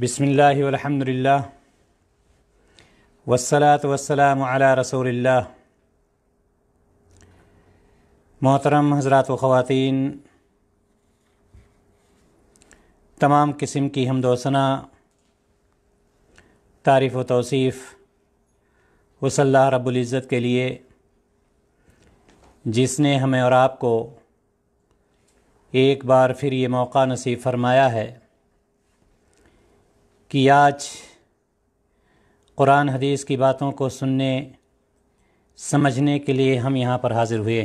बसमिल्लरिल्ला वसलात वसलाम रसोल्ला मोहतरम हजरात व ख़वान तमाम किस्म की हमदोसना तारीफ़ व तोसीफ़ वसल्ला रबुल्ज़त के लिए जिसने हमें और आपको एक बार फिर ये मौका नसीब फरमाया है कि आज कुरान हदीस की बातों को सुनने समझने के लिए हम यहाँ पर हाज़िर हुए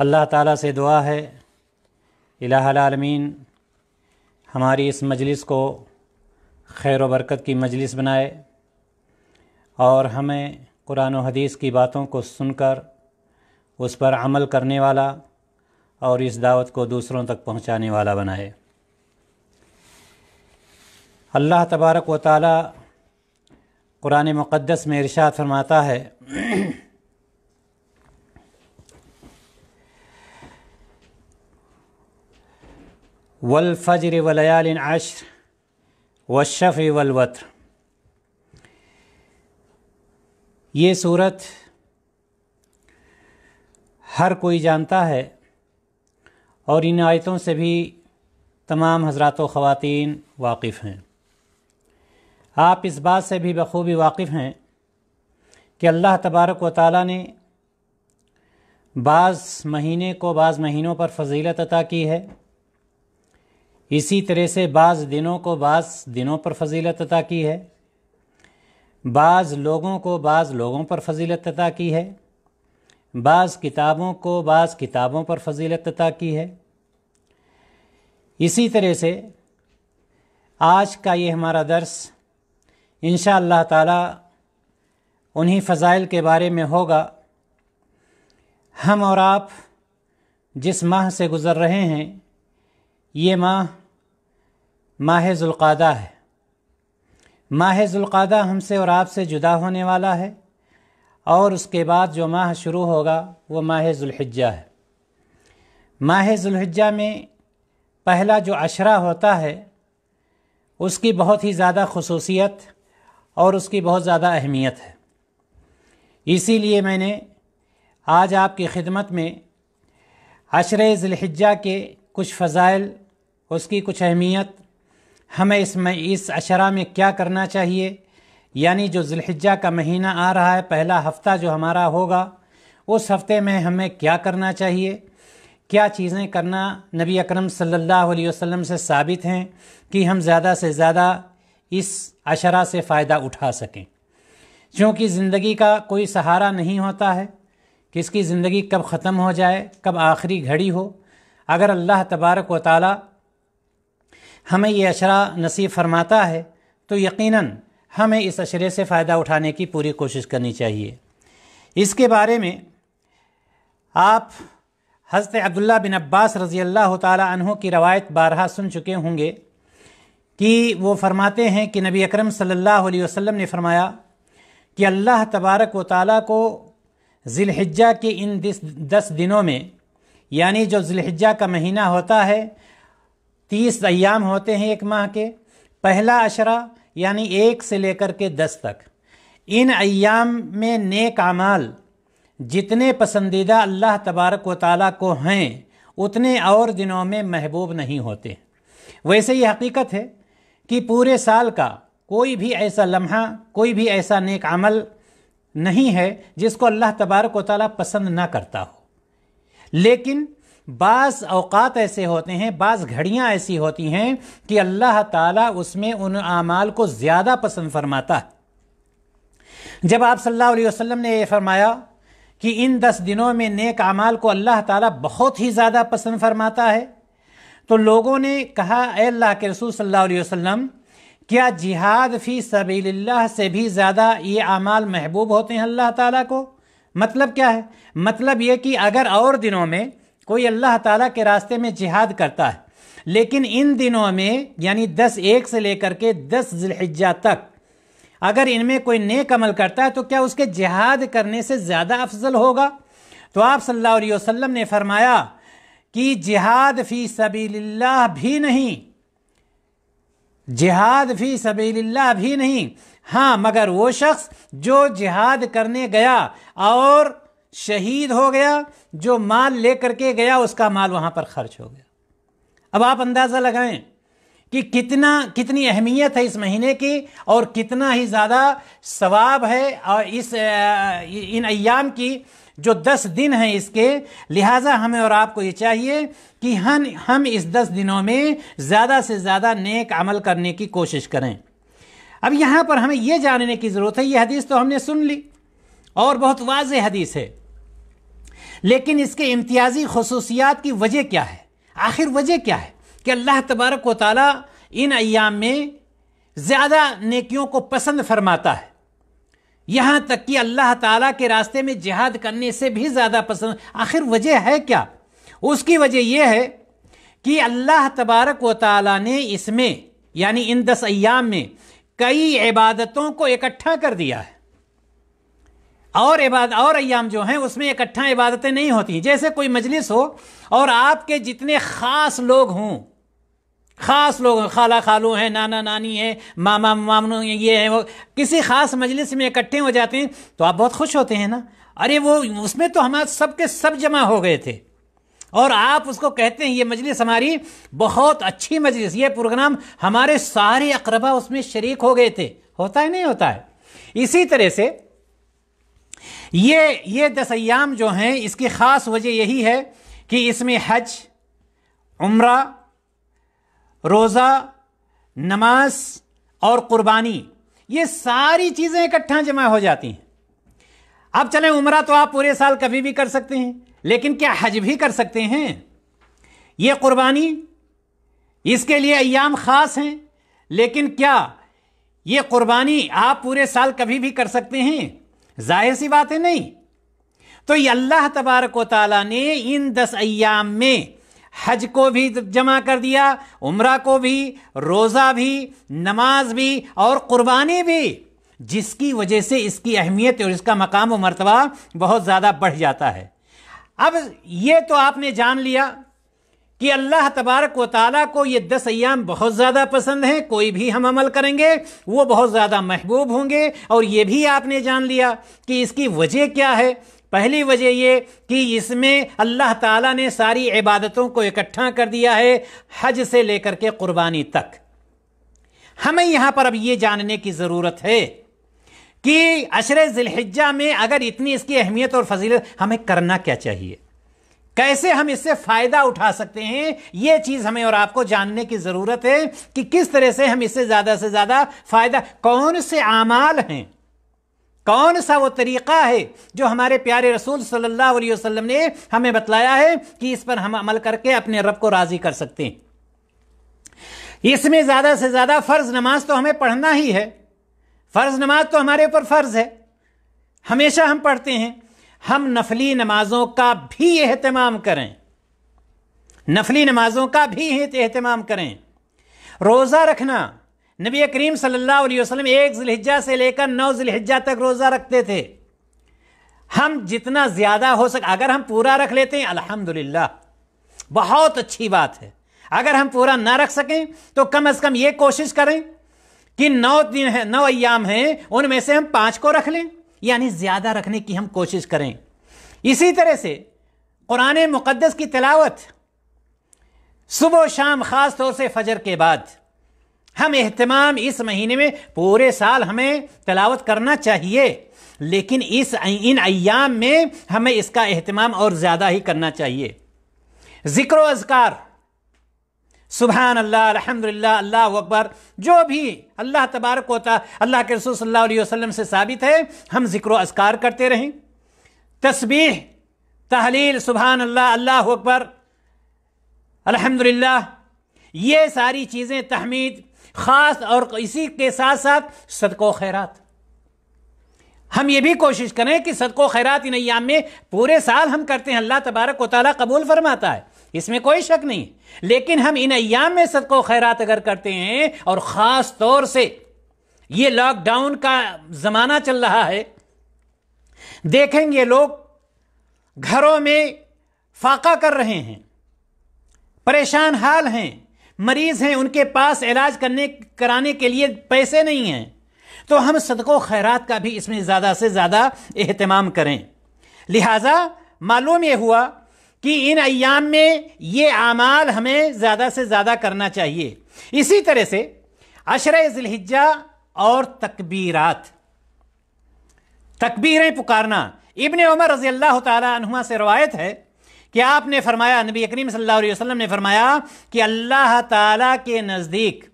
अल्लाह ताला से दुआ है इलामीन हमारी इस मजलिस को खैर बरकत की मजलिस बनाए और हमें कुरान हदीस की बातों को सुनकर उस पर अमल करने वाला और इस दावत को दूसरों तक पहुंचाने वाला बनाए अल्लाह तबारक व ताली क़ुरान मुक़दस में इरशाद फरमाता है वलफ़जर वलयाल आशर वशफ़ वलवत्र ये सूरत हर कोई जानता है और इन आयतों से भी तमाम हजरात ख़वातीन वाकिफ़ हैं आप इस बात से भी बखूबी वाकिफ़ हैं कि अल्लाह तबारक व ताली ने बाज़ महीने को बाज़ महीनों पर फजीलत अता की है इसी तरह से बाज़ दिनों को बाज़ दिनों पर फजीलत अता की है बाज़ लोगों को बाज़ लोगों पर फजीलत अता की है बाज़ किताबों को बाज़ किताबों पर फजीलत अता की है इसी तरह से आज का ये हमारा दर्स इन ताला उन्हीं फ़ज़ाइल के बारे में होगा हम और आप जिस माह से गुज़र रहे हैं ये माह माह ज़ुल्क़ादा है माह ज़ुल्क़ादा हमसे और आपसे जुदा होने वाला है और उसके बाद जो माह शुरू होगा वो माह ज़ुल्हिज्जा है माह ज़ुल्हिज्जा में पहला जो अशरा होता है उसकी बहुत ही ज़्यादा खसूसियत और उसकी बहुत ज़्यादा अहमियत है इसीलिए मैंने आज आपकी खिदमत में अशर जिलहिजा के कुछ फ़जाइल उसकी कुछ अहमियत हमें इस में इस अशरा में क्या करना चाहिए यानी जो जिलहिजा का महीना आ रहा है पहला हफ़्ता जो हमारा होगा उस हफ़्ते में हमें क्या करना चाहिए क्या चीज़ें करना नबी अकरम सल्लल्लाहु अलैहि वसल्लम से साबित हैं कि हम ज़्यादा से ज़्यादा इस अशरा से फ़ायदा उठा सकें क्योंकि ज़िंदगी का कोई सहारा नहीं होता है किसकी ज़िंदगी कब ख़त्म हो जाए कब आखिरी घड़ी हो अगर अल्लाह तबारक व ताली हमें ये अशरा नसीब फरमाता है तो यकीनन हमें इस अशरे से फ़ायदा उठाने की पूरी कोशिश करनी चाहिए इसके बारे में आप हज़रत अब्दुल्ला बिन अब्बास रज़ी अल्लाह तहों की रवायत बारहा सुन चुके होंगे कि वो फरमाते हैं कि नबी अकरम सल्लल्लाहु अलैहि वसल्लम ने फरमाया कि अल्लाह तबारक व ताली को ज़िलहिज्जा के इन दस दिनों में यानी जो ज़िलहिज्जा का महीना होता है तीस अयाम होते हैं एक माह के पहला अशरा यानी एक से लेकर के दस तक इन अयाम में नेक आमाल जितने पसंदीदा अल्लाह तबारक व ताला को हैं उतने और दिनों में महबूब नहीं होते वैसे ये हकीकत है कि पूरे साल का कोई भी ऐसा लम्हा कोई भी ऐसा नेक अमल नहीं है जिसको अल्लाह तबारक व पसंद ना करता हो लेकिन बाज़ अवकात ऐसे होते हैं बाज़ घड़ियाँ ऐसी होती हैं कि अल्लाह ताला उसमें उन आमाल को ज़्यादा पसंद फरमाता है जब आप सल्लल्लाहु अलैहि वसल्लम ने यह फरमाया कि इन दस दिनों में नेक आमाल को अल्लाह ताला बहुत ही ज़्यादा पसंद फरमाता है तो लोगों ने कहा अल्लाह के रसूल सल्लल्लाहु अलैहि वसल्लम क्या जिहाद फ़ी सबील्ला से भी ज़्यादा ये अमाल महबूब होते हैं अल्लाह ताला को मतलब क्या है मतलब ये कि अगर और दिनों में कोई अल्लाह ताला के रास्ते में जिहाद करता है लेकिन इन दिनों में यानी दस एक से लेकर के दस जिलहिजा तक अगर इनमें कोई नेक अमल करता है तो क्या उसके जिहाद करने से ज़्यादा अफजल होगा तो आप सल्लल्लाहु अलैहि वसल्लम ने फरमाया कि जिहाद फ़ी सबील्ला भी नहीं जिहाद फ़ी सबील्ला भी नहीं हाँ मगर वो शख्स जो जिहाद करने गया और शहीद हो गया जो माल लेकर के गया उसका माल वहाँ पर खर्च हो गया अब आप अंदाज़ा लगाएं कि कितना कितनी अहमियत है इस महीने की और कितना ही ज़्यादा सवाब है और इस इन अयाम की जो दस दिन हैं इसके लिहाजा हमें और आपको ये चाहिए कि हम हम इस दस दिनों में ज़्यादा से ज़्यादा नेक अमल करने की कोशिश करें अब यहाँ पर हमें यह जानने की ज़रूरत है यह हदीस तो हमने सुन ली और बहुत वाज हदीस है लेकिन इसके इम्तियाजी खसूसियात की वजह क्या है आखिर वजह क्या है कि अल्लाह तबारक व इन अयाम में ज़्यादा नेकियों को पसंद फरमाता है यहां तक कि अल्लाह ताला के रास्ते में जिहाद करने से भी ज़्यादा पसंद आखिर वजह है क्या उसकी वजह यह है कि अल्लाह तबारक व ताला ने इसमें यानी इन दस अयाम में कई इबादतों को इकट्ठा कर दिया है और इबाद और अयाम जो हैं उसमें इकट्ठा इबादतें नहीं होती जैसे कोई मजलिस हो और आपके जितने ख़ास लोग हों ख़ास लोग खाला खालू हैं नाना नानी हैं मामा मामू ये हैं वो किसी ख़ास मजलिस में इकट्ठे हो जाते हैं तो आप बहुत खुश होते हैं ना अरे वो उसमें तो हमारे सब के सब जमा हो गए थे और आप उसको कहते हैं ये मजलिस हमारी बहुत अच्छी मजलिस ये प्रोग्राम हमारे सारे अकरबा उसमें शरीक हो गए थे होता है नहीं होता है इसी तरह से ये ये दस अयाम जो हैं इसकी ख़ास वजह यही है कि इसमें हज उम्रा रोज़ा नमाज और कुर्बानी ये सारी चीज़ें इकट्ठा जमा हो जाती हैं अब चलें उम्र तो आप पूरे साल कभी भी कर सकते हैं लेकिन क्या हज भी कर सकते हैं ये कुर्बानी इसके लिए अयाम ख़ास हैं लेकिन क्या ये कुर्बानी आप पूरे साल कभी भी कर सकते हैं जाहिर सी बात है नहीं तो ये अल्लाह तबारक ताली ने इन दस अयाम में हज को भी जमा कर दिया उम्र को भी रोज़ा भी नमाज भी और क़ुरबानी भी जिसकी वजह से इसकी अहमियत और इसका मकाम व मरतबा बहुत ज़्यादा बढ़ जाता है अब ये तो आपने जान लिया कि अल्लाह तबारक व ताली को ये दस अयाम बहुत ज़्यादा पसंद हैं कोई भी हम अमल करेंगे वो बहुत ज़्यादा महबूब होंगे और ये भी आपने जान लिया कि इसकी वजह क्या है पहली वजह ये कि इसमें अल्लाह ताला ने सारी इबादतों को इकट्ठा कर दिया है हज से लेकर के कुर्बानी तक हमें यहाँ पर अब ये जानने की ज़रूरत है कि अशर जिलहिजा में अगर इतनी इसकी अहमियत और फजीलत हमें करना क्या चाहिए कैसे हम इससे फ़ायदा उठा सकते हैं ये चीज़ हमें और आपको जानने की ज़रूरत है कि किस तरह से हम इससे ज़्यादा से ज़्यादा फ़ायदा कौन से आमाल हैं कौन सा वो तरीक़ा है जो हमारे प्यारे रसूल सल्लल्लाहु अलैहि वसल्लम ने हमें बतलाया है कि इस पर हम अमल करके अपने रब को राज़ी कर सकते हैं इसमें ज़्यादा से ज़्यादा फ़र्ज़ नमाज तो हमें पढ़ना ही है फ़र्ज़ नमाज तो हमारे ऊपर फ़र्ज़ है हमेशा हम पढ़ते हैं हम नफली नमाजों का भी एहतमाम करें नफली नमाजों का भी एहतमाम करें रोज़ा रखना नबी करीम सल्लल्लाहु अलैहि वसल्लम एक जिलहिजा से लेकर नौ जिलहिजा तक रोज़ा रखते थे हम जितना ज़्यादा हो सके अगर हम पूरा रख लेते हैं अल्हम्दुलिल्लाह बहुत अच्छी बात है अगर हम पूरा ना रख सकें तो कम अज़ कम ये कोशिश करें कि नौ दिन है नौ अयाम हैं उनमें से हम पाँच को रख लें यानी ज़्यादा रखने की हम कोशिश करें इसी तरह से कुरान मुक़दस की तलावत सुबह शाम ख़ास तौर से फजर के बाद हम एहतमाम इस महीने में पूरे साल हमें तलावत करना चाहिए लेकिन इस इन अयाम में हमें इसका अहतमाम और ज़्यादा ही करना चाहिए ज़िक्र अजकार सुबहान अल्लाह अलहमदिल्ला अल्लाह अकबर जो भी अल्लाह तबारक होता अल्लाह के रसूल सल्लल्लाहु अलैहि वसल्लम से साबित है हम ज़िक्र अजकार करते रहें तस्बीह तहलील सुबहान अल्लाह अल्लाह अकबर अलहमदिल्ला ये सारी चीज़ें तहमीद ख़ास और इसी के साथ साथ सदको खैरात हम ये भी कोशिश करें कि सदको खैरात इन अयाम में पूरे साल हम करते हैं अल्लाह तबारक वाली कबूल फरमाता है इसमें कोई शक नहीं लेकिन हम इन अयाम में सदको खैरात अगर करते हैं और ख़ास तौर से ये लॉकडाउन का ज़माना चल रहा है देखेंगे लोग घरों में फाका कर रहे हैं परेशान हाल हैं मरीज हैं उनके पास इलाज करने कराने के लिए पैसे नहीं हैं तो हम सदको खैरात का भी इसमें ज़्यादा से ज़्यादा अहतमाम करें लिहाजा मालूम यह हुआ कि इन अयाम में ये आमाल हमें ज़्यादा से ज़्यादा करना चाहिए इसी तरह से अशर जिलहिजा और तकबीरात तकबीरें पुकारना इबन उमर रज़ी अल्लाह तुमा से रवायत है कि आपने फरमाया नबी करीम सल्लल्लाहु अलैहि वसल्लम ने फरमाया कि अल्लाह ताला के नज़दीक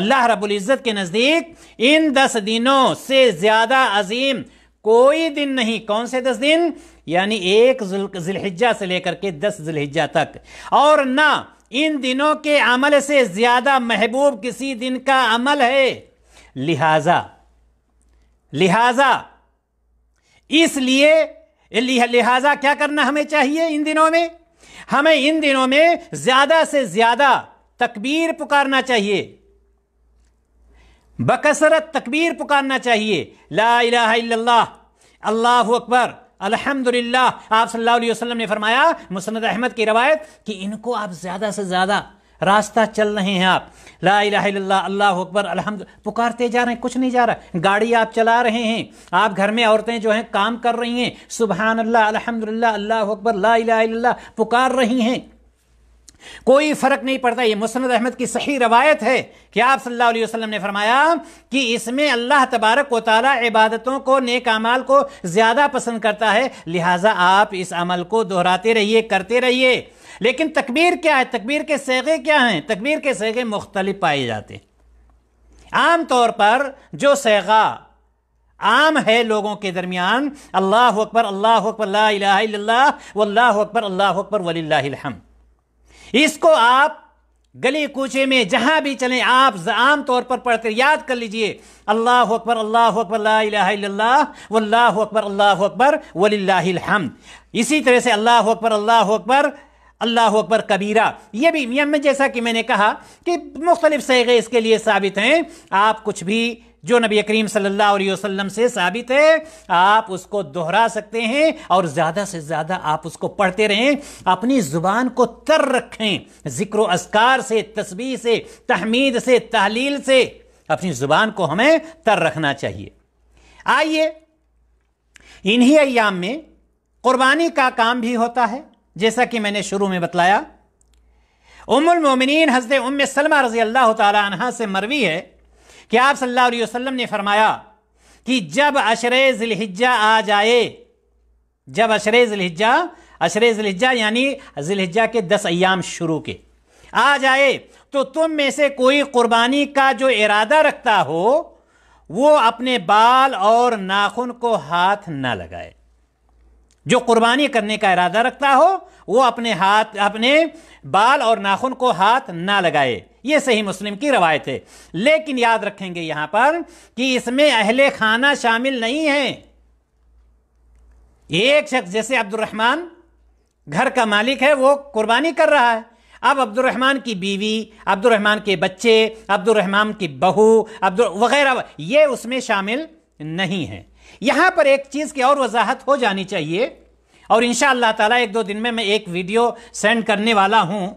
अल्लाह रब्बुल इज़्ज़त के नज़दीक इन दस दिनों से ज़्यादा अजीम कोई दिन नहीं कौन से दस दिन यानी एक जिलहिजा से लेकर के दस जिलहिजा तक और ना इन दिनों के अमल से ज़्यादा महबूब किसी दिन का अमल है लिहाजा लिहाजा इसलिए लिहाजा क्या करना हमें चाहिए इन दिनों में हमें इन दिनों में ज़्यादा से ज़्यादा तकबीर पुकारना चाहिए बकसरत तकबीर पुकारना चाहिए ला अल्लाह अकबर अल्हम्दुलिल्लाह आप सल्लल्लाहु अलैहि वसल्लम ने फरमाया मुसन्द अहमद की रवायत कि इनको आप ज़्यादा से ज़्यादा रास्ता चल रहे हैं आप ला लाला अल्लाह अकबर अलहमद पुकारते जा रहे हैं कुछ नहीं जा रहा गाड़ी आप चला रहे हैं आप घर में औरतें जो हैं काम कर रही हैं सुबहान अल्लाह अलहमदिल्ला अल्लाह अकबर ला पुकार रही हैं कोई फर्क नहीं पड़ता ये मुसनद अहमद की सही रवायत है कि आप सल्लल्लाहु अलैहि वसल्लम ने फरमाया कि इसमें अल्लाह तबारक को ताली इबादतों को नेक अमाल को ज़्यादा पसंद करता है लिहाजा आप इस अमल को दोहराते रहिए करते रहिए लेकिन तकबीर क्या है तकबीर के सेगे क्या हैं तकबीर के सेगे मुख्तलिफ पाए जाते आम तौर पर जो सेगा आम है लोगों के दरमियान अल्लाह अकबर अल्लाह अकबर ला वल्लाह अकबर अल्लाह अकबर वलीहम इसको आप गली कूचे में जहां भी चलें आप आम तौर पर पढ़ते याद कर लीजिए अल्लाह अकबर अल्लाह अकबर ला वल्लाह अकबर अल्लाह अकबर वलीहम इसी तरह से अल्लाह अकबर अल्लाह अकबर अल्लाह अकबर कबीरा ये भी यम में जैसा कि मैंने कहा कि मुख्तलिफ सैगे इसके लिए साबित हैं आप कुछ भी जो नबी करीम सल्लल्लाहु अलैहि वसल्लम से साबित है आप उसको दोहरा सकते हैं और ज़्यादा से ज़्यादा आप उसको पढ़ते रहें अपनी ज़ुबान को तर रखें ज़िक्र असकार से तस्वीर से तहमीद से तहलील से अपनी ज़ुबान को हमें तर रखना चाहिए आइए इन्हीं अयाम में कुर्बानी का काम भी होता है जैसा कि मैंने शुरू में बतलाया उमुल मोमिनीन हजरत उम सलमा रजी अल्लाह तह से मरवी है कि आप सल्लल्लाहु अलैहि वसल्लम ने फरमाया कि जब अशरे ज़िलहिज्जा आ जाए जब अशरे ज़िलहिज्जा अशरे ज़िलहिज्जा यानी ज़िलहिज्जा के दस अयाम शुरू के आ जाए तो तुम में से कोई कुर्बानी का जो इरादा रखता हो वो अपने बाल और नाखून को हाथ ना लगाए जो कुर्बानी करने का इरादा रखता हो वो अपने हाथ अपने बाल और नाखून को हाथ ना लगाए ये सही मुस्लिम की रवायत है लेकिन याद रखेंगे यहाँ पर कि इसमें अहले खाना शामिल नहीं है एक शख्स जैसे अब्दुलरहमान घर का मालिक है वो कुर्बानी कर रहा है अब अब्दुलरहमान की बीवी अब्दुलरहमान के बच्चे अब्दुलरहमान की बहू अब्दुल वगैरह ये उसमें शामिल नहीं है यहां पर एक चीज की और वजाहत हो जानी चाहिए और इन तला एक दो दिन में मैं एक वीडियो सेंड करने वाला हूं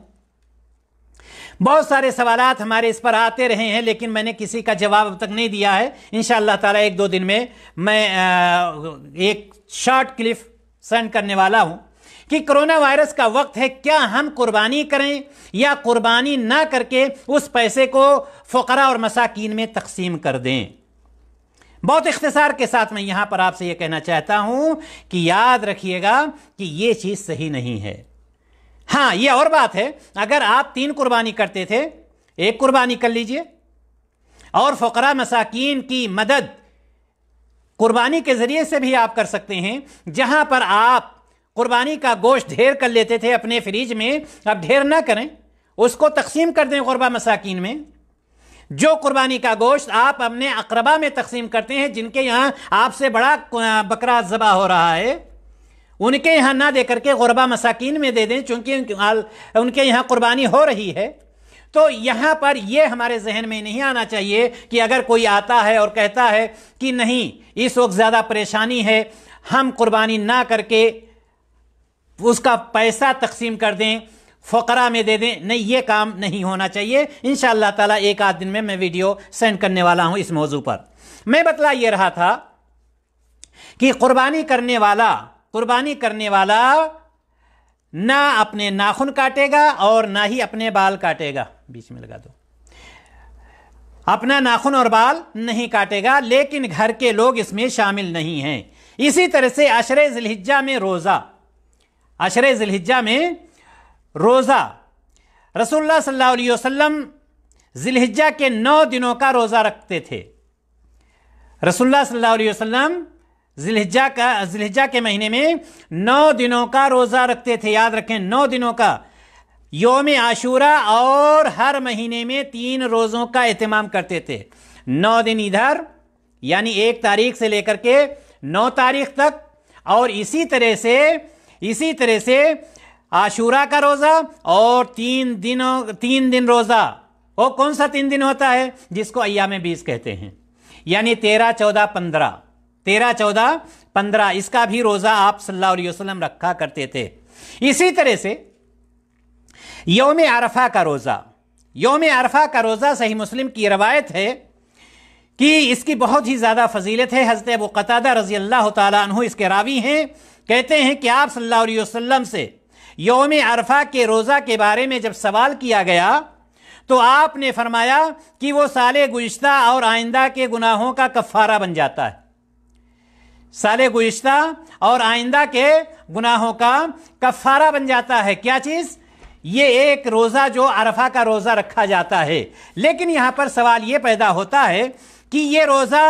बहुत सारे सवाल हमारे इस पर आते रहे हैं लेकिन मैंने किसी का जवाब अब तक नहीं दिया है इन तला एक दो दिन में मैं एक शॉर्ट क्लिप सेंड करने वाला हूं कि कोरोना वायरस का वक्त है क्या हम कुर्बानी करें या कुर्बानी ना करके उस पैसे को फ़करा और मसाकिन में तकसीम कर दें बहुत इख्तसार के साथ मैं यहां पर आपसे यह कहना चाहता हूँ कि याद रखिएगा कि यह चीज़ सही नहीं है हाँ यह और बात है अगर आप तीन कुर्बानी करते थे एक कुर्बानी कर लीजिए और फ़करा मसाकिन की मदद कुर्बानी के ज़रिए से भी आप कर सकते हैं जहां पर आप कुर्बानी का गोश्त ढेर कर लेते थे अपने फ्रिज में अब ढेर ना करें उसको तकसीम कर दें गुरबा मसाकिन में जो कुर्बानी का गोश्त आप अपने अकरबा में तकसीम करते हैं जिनके यहाँ आपसे बड़ा बकरा जबा हो रहा है उनके यहाँ ना दे करके गुरबा मसाकिन में दे दें चूँकि उनके यहाँ कुर्बानी हो रही है तो यहाँ पर यह हमारे जहन में नहीं आना चाहिए कि अगर कोई आता है और कहता है कि नहीं इस वक्त ज़्यादा परेशानी है हम कुर्बानी ना करके उसका पैसा तकसीम कर दें फ़करा में दे दें नहीं ये काम नहीं होना चाहिए इन ताला एक आध दिन में मैं वीडियो सेंड करने वाला हूँ इस मौजू पर मैं बतला ये रहा था कि कुर्बानी करने वाला कुर्बानी करने वाला ना अपने नाखून काटेगा और ना ही अपने बाल काटेगा बीच में लगा दो अपना नाखून और बाल नहीं काटेगा लेकिन घर के लोग इसमें शामिल नहीं हैं इसी तरह से अशर जिलहिजा में रोज़ा अशर जिलहिजा में रोज़ा रसोल्ला सल्लल्लाहु अलैहि वसल्लम के नौ दिनों का रोज़ा रखते थे रसोल्ला सल्लल्लाहु अलैहि वसल्लम का जिलहिजा के महीने में नौ दिनों का रोज़ा रखते थे याद रखें नौ दिनों का योम आशूरा और हर महीने में तीन रोज़ों का अहतमाम करते थे नौ दिन इधर यानी एक तारीख से लेकर के नौ तारीख तक और इसी तरह से इसी तरह से आशूरा का रोज़ा और तीन दिनों तीन दिन रोज़ा वो कौन सा तीन दिन होता है जिसको अयाम बीस कहते हैं यानी तेरह चौदह पंद्रह तेरह चौदह पंद्रह इसका भी रोज़ा आप सल्लल्लाहु अलैहि वसल्लम रखा करते थे इसी तरह से योम अरफा का रोज़ा योम अरफा का रोज़ा सही मुस्लिम की रवायत है कि इसकी बहुत ही ज़्यादा फजीलत है हज़रत अबू कतादा रज़ी अल्लाह तु इसके रावी हैं कहते हैं कि आप सल्लल्लाहु अलैहि वसल्लम से योम अरफा के रोज़ा के बारे में जब सवाल किया गया तो आपने फरमाया कि वो साले गुज्त और आइंदा के गुनाहों का कफ़ारा बन जाता है साले गुज्ता और आइंदा के गुनाहों का कफ़ारा बन जाता है क्या चीज़ ये एक रोज़ा जो अरफा का रोज़ा रखा जाता है लेकिन यहाँ पर सवाल ये पैदा होता है कि ये रोज़ा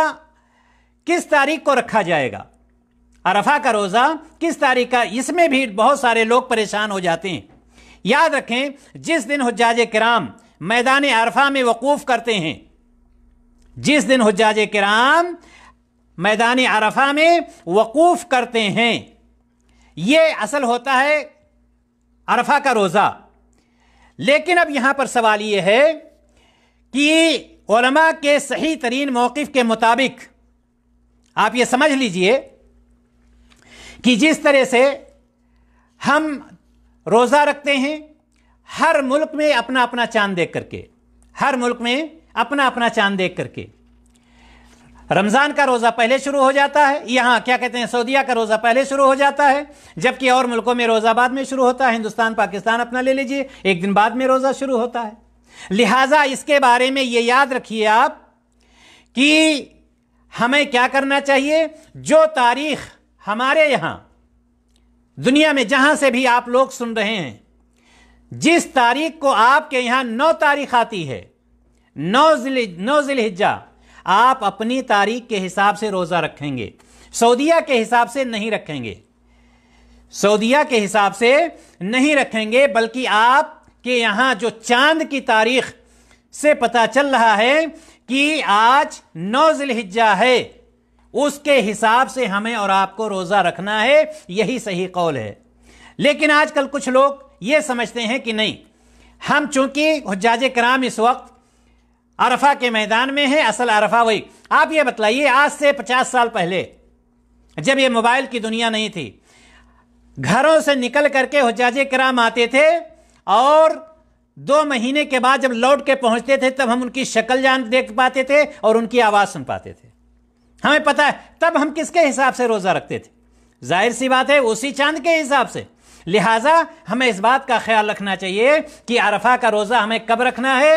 किस तारीख को रखा जाएगा अरफा का रोज़ा किस तारीख का इसमें भी बहुत सारे लोग परेशान हो जाते हैं याद रखें जिस दिन हजाज कराम मैदान अरफा में वकूफ़ करते हैं जिस दिन हजाज कराम मैदान अरफा में वकूफ़ करते हैं ये असल होता है अरफा का रोज़ा लेकिन अब यहाँ पर सवाल ये है कि के सही तरीन मौक़ के मुताबिक आप ये समझ लीजिए कि जिस तरह से हम रोज़ा रखते हैं हर मुल्क में अपना अपना चांद देख करके हर मुल्क में अपना अपना चांद देख करके रमज़ान का रोज़ा पहले शुरू हो जाता है यहाँ क्या कहते हैं सऊदिया का रोज़ा पहले शुरू हो जाता है जबकि और मुल्कों में रोज़ा बाद में शुरू होता है हिंदुस्तान पाकिस्तान अपना ले लीजिए एक दिन बाद में रोज़ा शुरू होता है लिहाजा इसके बारे में ये याद रखिए आप कि हमें क्या करना चाहिए जो तारीख हमारे यहां दुनिया में जहां से भी आप लोग सुन रहे हैं जिस तारीख को आपके यहां नौ तारीख आती है नौ जिल नौ जिलहिजा आप अपनी तारीख के हिसाब से रोज़ा रखेंगे सऊदिया के हिसाब से नहीं रखेंगे सऊदिया के हिसाब से नहीं रखेंगे बल्कि आपके यहां जो चांद की तारीख से पता चल रहा है कि आज नौ जिलहिज्जा है उसके हिसाब से हमें और आपको रोजा रखना है यही सही कौल है लेकिन आजकल कुछ लोग ये समझते हैं कि नहीं हम चूंकि हजाज कराम इस वक्त अरफा के मैदान में है असल अरफा वही आप ये बतलाइए आज से पचास साल पहले जब ये मोबाइल की दुनिया नहीं थी घरों से निकल करके हजाज कराम आते थे और दो महीने के बाद जब लौट के पहुंचते थे तब हम उनकी शक्ल जान देख पाते थे और उनकी आवाज़ सुन पाते थे हमें पता है तब हम किसके हिसाब से रोज़ा रखते थे जाहिर सी बात है उसी चांद के हिसाब से लिहाजा हमें इस बात का ख्याल रखना चाहिए कि अरफा का रोज़ा हमें कब रखना है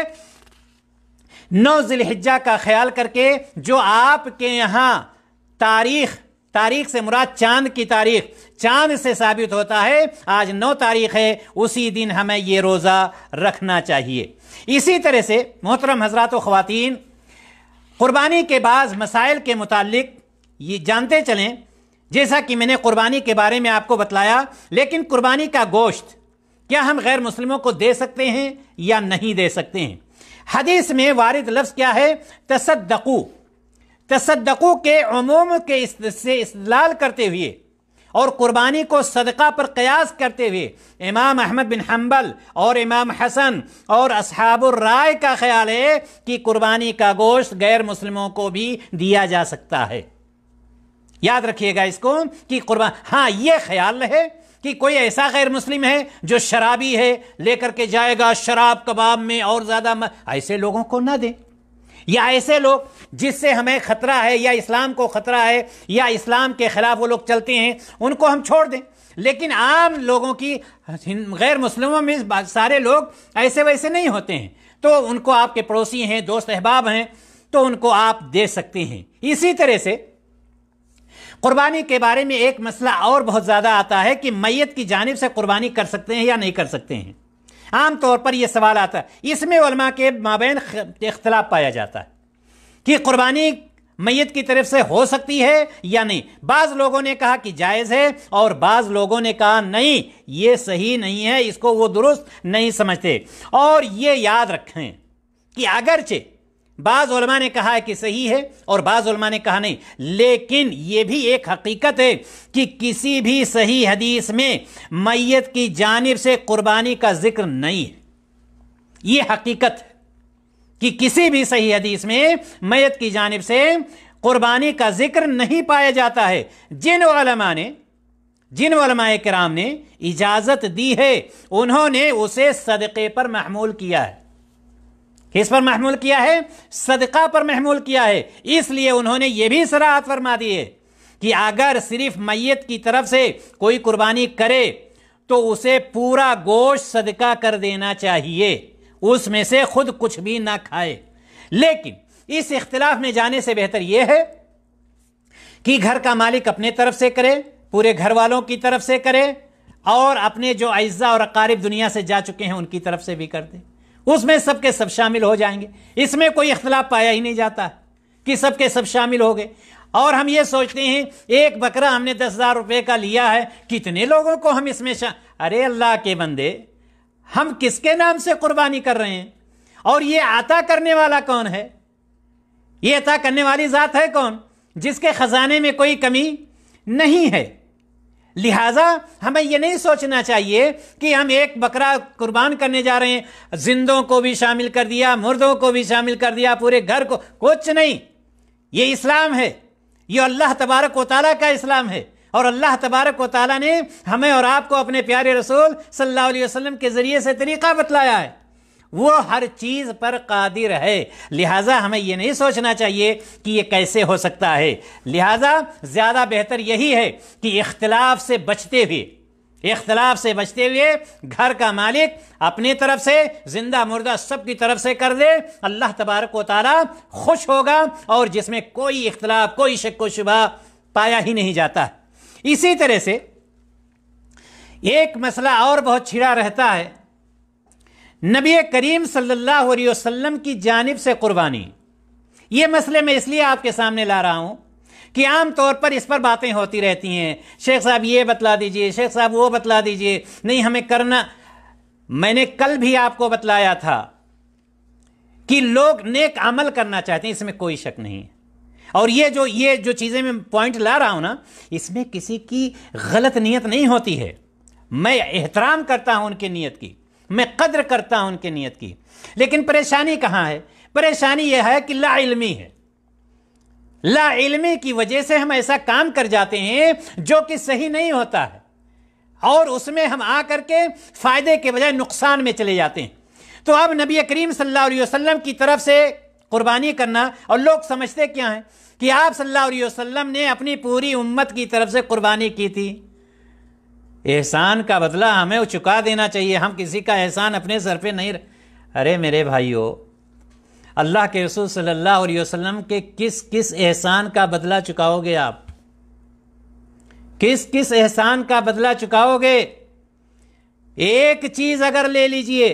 नौ जिलहिजा का ख्याल करके जो आपके यहाँ तारीख तारीख से मुराद चांद की तारीख चांद से साबित होता है आज नौ तारीख है उसी दिन हमें यह रोज़ा रखना चाहिए इसी तरह से मोहतरम हजरात खुवान कुर्बानी के बाद मसाइल के मुतालिक ये जानते चलें जैसा कि मैंने कुर्बानी के बारे में आपको बतलाया लेकिन कुर्बानी का गोश्त क्या हम गैर मुस्लिमों को दे सकते हैं या नहीं दे सकते हैं हदीस में वारिद लफ्ज़ क्या है तसदकू तसदकू के अमूम के से इसलाल करते हुए और कुर्बानी को सदका पर कयास करते हुए इमाम अहमद बिन हम्बल और इमाम हसन और राय का ख्याल है कि कुर्बानी का गोश्त गैर मुस्लिमों को भी दिया जा सकता है याद रखिएगा इसको कि कुर्बान हाँ ये ख्याल है कि कोई ऐसा गैर मुस्लिम है जो शराबी है लेकर के जाएगा शराब कबाब में और ज़्यादा ऐसे लोगों को ना दें या ऐसे लोग जिससे हमें खतरा है या इस्लाम को खतरा है या इस्लाम के खिलाफ वो लोग चलते हैं उनको हम छोड़ दें लेकिन आम लोगों की गैर मुस्लिमों में सारे लोग ऐसे वैसे नहीं होते हैं तो उनको आपके पड़ोसी हैं दोस्त अहबाब हैं तो उनको आप दे सकते हैं इसी तरह से कुर्बानी के बारे में एक मसला और बहुत ज़्यादा आता है कि मैत की जानब से कुर्बानी कर सकते हैं या नहीं कर सकते हैं तौर पर यह सवाल आता है इसमें उलमा के माबेन इख्तलाफ पाया जाता है कि कुर्बानी मैत की तरफ से हो सकती है या नहीं बाज़ लोगों ने कहा कि जायज़ है और बाज़ लोगों ने कहा नहीं ये सही नहीं है इसको वो दुरुस्त नहीं समझते और ये याद रखें कि अगरचे बाज़ा ने कहा है कि सही है और बाज़ा ने कहा नहीं लेकिन यह भी एक हकीकत है कि किसी भी सही हदीस में मैत की जानब से कुर्बानी का जिक्र नहीं है यह हकीकत है कि किसी भी सही हदीस में मैत की जानब से कुर्बानी का जिक्र नहीं पाया जाता है जिन वलमा ने जिन वलमाए कराम ने इजाज़त दी है उन्होंने उसे सदक़े पर महमूल किया है किस पर महमूल किया है सदका पर महमूल किया है इसलिए उन्होंने ये भी सराहत फरमा दी है कि अगर सिर्फ मैयत की तरफ से कोई कुर्बानी करे तो उसे पूरा गोश्त सदका कर देना चाहिए उसमें से खुद कुछ भी ना खाए लेकिन इस इख्तलाफ में जाने से बेहतर यह है कि घर का मालिक अपने तरफ से करे पूरे घर वालों की तरफ से करे और अपने जो अज्जा और अकारिब दुनिया से जा चुके हैं उनकी तरफ से भी कर दे उसमें सबके सब शामिल हो जाएंगे इसमें कोई इख्तलाफ पाया ही नहीं जाता कि सबके सब शामिल हो गए और हम ये सोचते हैं एक बकरा हमने दस हज़ार रुपये का लिया है कितने लोगों को हम इसमें शा अरे अल्लाह के बंदे हम किसके नाम से कुर्बानी कर रहे हैं और ये आता करने वाला कौन है ये अता करने वाली ज़ात है कौन जिसके ख़जाने में कोई कमी नहीं है लिहाजा हमें यह नहीं सोचना चाहिए कि हम एक बकरा कुर्बान करने जा रहे हैं जिंदों को भी शामिल कर दिया मुर्दों को भी शामिल कर दिया पूरे घर को कुछ नहीं ये इस्लाम है ये अल्लाह तबारक व का इस्लाम है और अल्लाह तबारक व ने हमें और आपको अपने प्यारे रसूल सल्लल्लाहु अलैहि वसल्लम के ज़रिए से तरीक़ा बतलाया है वो हर चीज़ पर कादिर है लिहाजा हमें ये नहीं सोचना चाहिए कि ये कैसे हो सकता है लिहाजा ज़्यादा बेहतर यही है कि इख्तलाफ से बचते हुए इख्तलाफ से बचते हुए घर का मालिक अपनी तरफ से जिंदा मुर्दा सब की तरफ से कर दे अल्लाह तबारक ताली खुश होगा और जिसमें कोई इख्तलाफ कोई शक व शुबा पाया ही नहीं जाता इसी तरह से एक मसला और बहुत छिड़ा रहता है नबी करीम सल्लल्लाहु अलैहि वसल्लम की जानब से कुर्बानी ये मसले मैं इसलिए आपके सामने ला रहा हूँ कि आमतौर पर इस पर बातें होती रहती हैं शेख साहब ये बतला दीजिए शेख साहब वो बतला दीजिए नहीं हमें करना मैंने कल भी आपको बतलाया था कि लोग नेक अमल करना चाहते हैं इसमें कोई शक नहीं है और ये जो ये जो चीज़ें मैं पॉइंट ला रहा हूँ ना इसमें किसी की गलत नीयत नहीं होती है मैं एहतराम करता हूँ उनकी नीयत की मैं कदर करता हूं उनकी नीयत की लेकिन परेशानी कहाँ है परेशानी यह है कि लाइलमी है लाइलमी की वजह से हम ऐसा काम कर जाते हैं जो कि सही नहीं होता है और उसमें हम आ करके फ़ायदे के बजाय नुकसान में चले जाते हैं तो अब नबी करीम सल्लल्लाहु अलैहि वसल्लम की तरफ से कुर्बानी करना और लोग समझते क्या हैं कि आप सल्लल्लाहु अलैहि वसल्लम ने अपनी पूरी उम्मत की तरफ से कुर्बानी की थी एहसान का बदला हमें चुका देना चाहिए हम किसी का एहसान अपने सर पे नहीं अरे मेरे भाइयों अल्लाह के रसूल सल्लल्लाहु अलैहि वसल्लम के किस किस एहसान का बदला चुकाओगे आप किस किस एहसान का बदला चुकाओगे एक चीज अगर ले लीजिए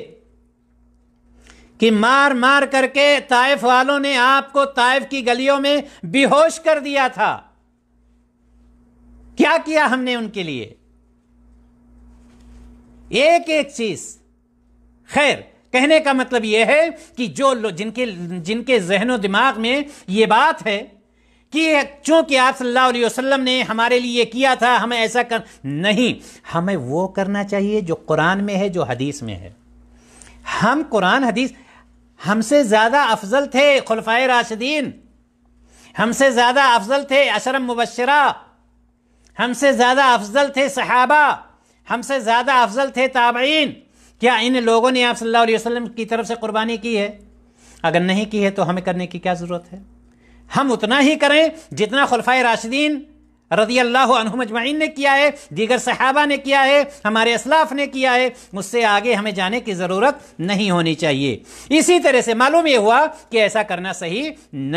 कि मार मार करके ताइफ वालों ने आपको ताइफ की गलियों में बेहोश कर दिया था क्या किया हमने उनके लिए एक एक चीज खैर कहने का मतलब यह है कि जो लोग जिनके जिनके जहनो दिमाग में ये बात है कि चूंकि आप सल्लल्लाहु अलैहि वसल्लम ने हमारे लिए किया था हमें ऐसा कर नहीं हमें वो करना चाहिए जो कुरान में है जो हदीस में है हम कुरान हदीस हमसे ज़्यादा अफजल थे खुलफाए राशिदीन हमसे ज़्यादा अफजल थे अशरम मुबशरा हमसे ज़्यादा अफजल थे सहाबा हमसे ज़्यादा अफजल थे ताबईन क्या इन लोगों ने आप सल्लल्लाहु अलैहि वसल्लम की तरफ से कुर्बानी की है अगर नहीं की है तो हमें करने की क्या ज़रूरत है हम उतना ही करें जितना खुलफा राशिदीन रदी अल्लाह ने किया है दीगर सहाबा ने किया है हमारे असलाफ ने किया है उससे आगे हमें जाने की ज़रूरत नहीं होनी चाहिए इसी तरह से मालूम ये हुआ कि ऐसा करना सही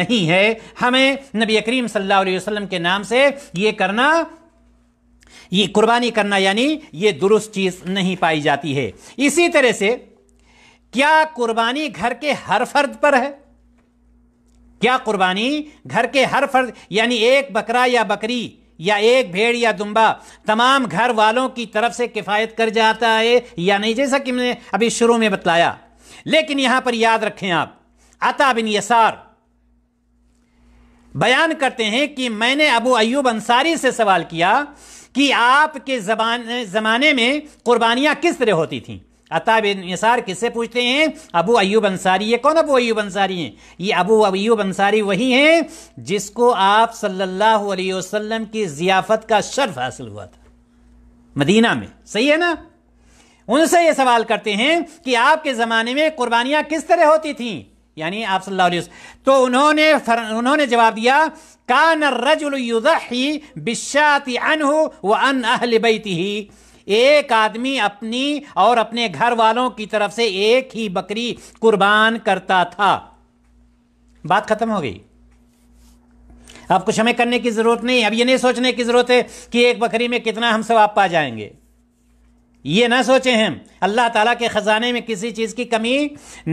नहीं है हमें नबी करीम सल्लल्लाहु अलैहि वसल्लम के नाम से ये करना ये कुर्बानी करना यानी ये दुरुस्त चीज़ नहीं पाई जाती है इसी तरह से क्या कुर्बानी घर के हर फर्द पर है क्या कुर्बानी घर के हर फर्द यानी एक बकरा या बकरी या एक भेड़ या दुम्बा तमाम घर वालों की तरफ से किफ़ायत कर जाता है या नहीं जैसा कि मैंने अभी शुरू में बतलाया लेकिन यहां पर याद रखें आप अता बिन यसार बयान करते हैं कि मैंने अबू अयूब अंसारी से सवाल किया कि आपके ज़माने में कुर्बानियाँ किस तरह होती थीं अता निसार किससे पूछते हैं अबू अयूब अंसारी ये कौन अबू अयूब अंसारी हैं ये अबू अयूब अंसारी वही हैं जिसको आप सल्लल्लाहु अलैहि वसल्लम की ज़ियाफ़त का शर्फ हासिल हुआ था मदीना में सही है ना उनसे ये सवाल करते हैं कि आपके ज़माने में कुर्बानियाँ किस तरह होती थीं यानी आप सल्लल्लाहु तो उन्होंने फर, उन्होंने जवाब दिया कान रजुलही बिशाती अनहु व अन अहल बैती एक आदमी अपनी और अपने घर वालों की तरफ से एक ही बकरी कुर्बान करता था बात खत्म हो गई आपको हमें करने की जरूरत नहीं अब ये नहीं सोचने की जरूरत है कि एक बकरी में कितना हम सवाब पा जाएंगे ये ना सोचे हैं अल्लाह ताला के ख़ज़ाने में किसी चीज़ की कमी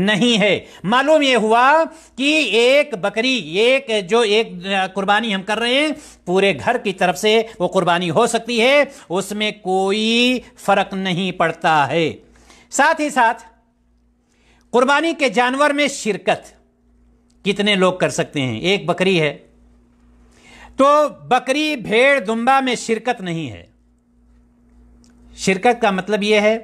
नहीं है मालूम यह हुआ कि एक बकरी एक जो एक कुर्बानी हम कर रहे हैं पूरे घर की तरफ से वो कुर्बानी हो सकती है उसमें कोई फ़र्क नहीं पड़ता है साथ ही साथ कुर्बानी के जानवर में शिरकत कितने लोग कर सकते हैं एक बकरी है तो बकरी भेड़ दुम्बा में शिरकत नहीं है शिरकत का मतलब ये है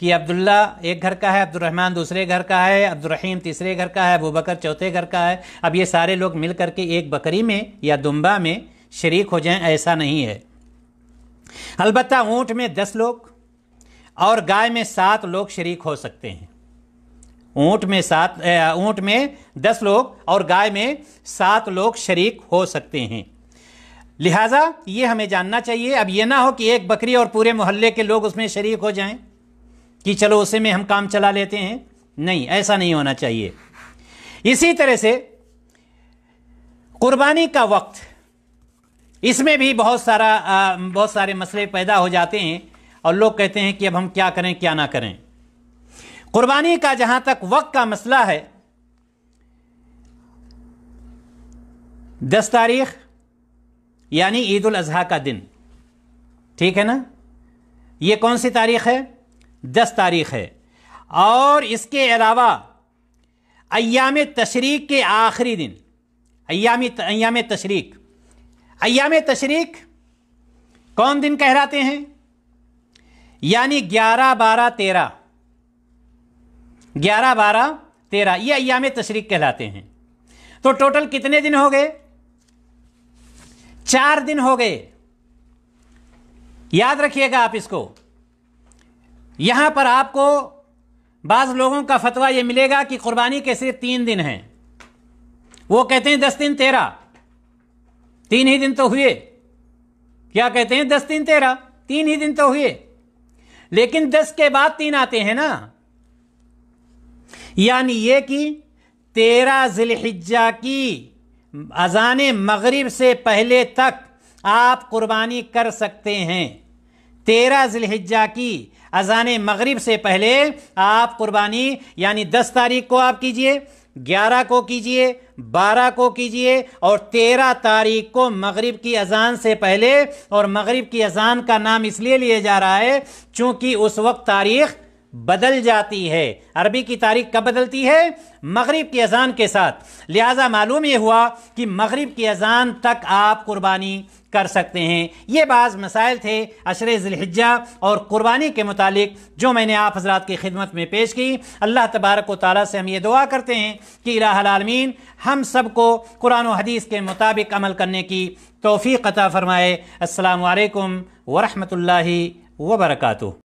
कि अब्दुल्ला एक घर का है अब्दुलरहमान दूसरे घर का है अब्दुलरहीम तीसरे घर का है अबू बकर चौथे घर का है अब ये सारे लोग मिल करके एक बकरी में या दुम्बा में शरीक हो जाएं ऐसा नहीं है अलबत् ऊँट में दस लोग और गाय में सात लोग शरीक हो सकते हैं ऊँट में सात ऊँट में दस लोग और गाय में सात लोग शरीक हो सकते हैं लिहाजा ये हमें जानना चाहिए अब ये ना हो कि एक बकरी और पूरे मोहल्ले के लोग उसमें शरीक हो जाएं कि चलो उसी में हम काम चला लेते हैं नहीं ऐसा नहीं होना चाहिए इसी तरह से कुर्बानी का वक्त इसमें भी बहुत सारा आ, बहुत सारे मसले पैदा हो जाते हैं और लोग कहते हैं कि अब हम क्या करें क्या ना करें कुर्बानी का जहाँ तक वक्त का मसला है दस तारीख यानी ईद उल अजहा का दिन ठीक है ना ये कौन सी तारीख है दस तारीख है और इसके अलावा अयाम तशरीक के आखिरी दिन अयाम अयाम तशरीक अयाम तशरीक कौन दिन कहलाते हैं यानी ग्यारह बारह तेरह ग्यारह बारह तेरह ये अयाम तशरीक कहलाते हैं तो टोटल कितने दिन हो गए चार दिन हो गए याद रखिएगा आप इसको यहां पर आपको बाज लोगों का फतवा यह मिलेगा कि कुर्बानी के सिर्फ तीन दिन हैं वो कहते हैं दस दिन तेरह तीन ही दिन तो हुए क्या कहते हैं दस दिन तेरह तीन ही दिन तो हुए लेकिन दस के बाद तीन आते हैं ना यानी ये कि तेरह जिलहिज्जा की अजान मगरिब से पहले तक आप कुर्बानी कर सकते हैं तेरह जिलहिजा की अजान मगरिब से पहले आप कुर्बानी यानी दस तारीख को आप कीजिए ग्यारह को कीजिए बारह को कीजिए और तेरह तारीख को मगरिब की अजान से पहले और मगरिब की अजान का नाम इसलिए लिए जा रहा है क्योंकि उस वक्त तारीख़ बदल जाती है अरबी की तारीख कब बदलती है मगरिब की अजान के साथ लिहाजा मालूम यह हुआ कि मगरिब की अजान तक आप कुर्बानी कर सकते हैं ये बाज़ मसाइल थे अशर जिलहिजा और कुर्बानी के मुतालिक जो मैंने आप हजरात की खिदमत में पेश की अल्लाह तबारक व ताली से हम ये दुआ करते हैं कि इलामीन हम सब को कुरान हदीस के मुताबिक अमल करने की तोफ़ी कतः फ़रमाए अल्लाम वरहमल वबरकू